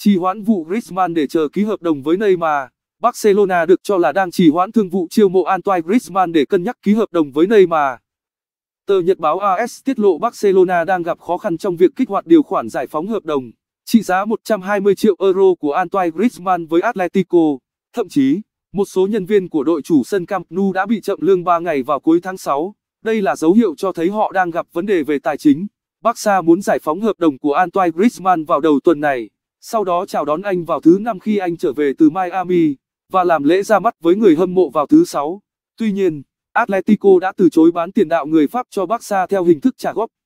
trì hoãn vụ Griezmann để chờ ký hợp đồng với Neymar. Barcelona được cho là đang trì hoãn thương vụ chiêu mộ Antoine Griezmann để cân nhắc ký hợp đồng với Neymar. Tờ Nhật báo AS tiết lộ Barcelona đang gặp khó khăn trong việc kích hoạt điều khoản giải phóng hợp đồng trị giá 120 triệu euro của Antoine Griezmann với Atletico. Thậm chí, một số nhân viên của đội chủ sân Camp Nou đã bị chậm lương 3 ngày vào cuối tháng 6. Đây là dấu hiệu cho thấy họ đang gặp vấn đề về tài chính. Barca muốn giải phóng hợp đồng của Antoine Griezmann vào đầu tuần này sau đó chào đón anh vào thứ năm khi anh trở về từ Miami, và làm lễ ra mắt với người hâm mộ vào thứ sáu. Tuy nhiên, Atletico đã từ chối bán tiền đạo người Pháp cho Barca theo hình thức trả góp.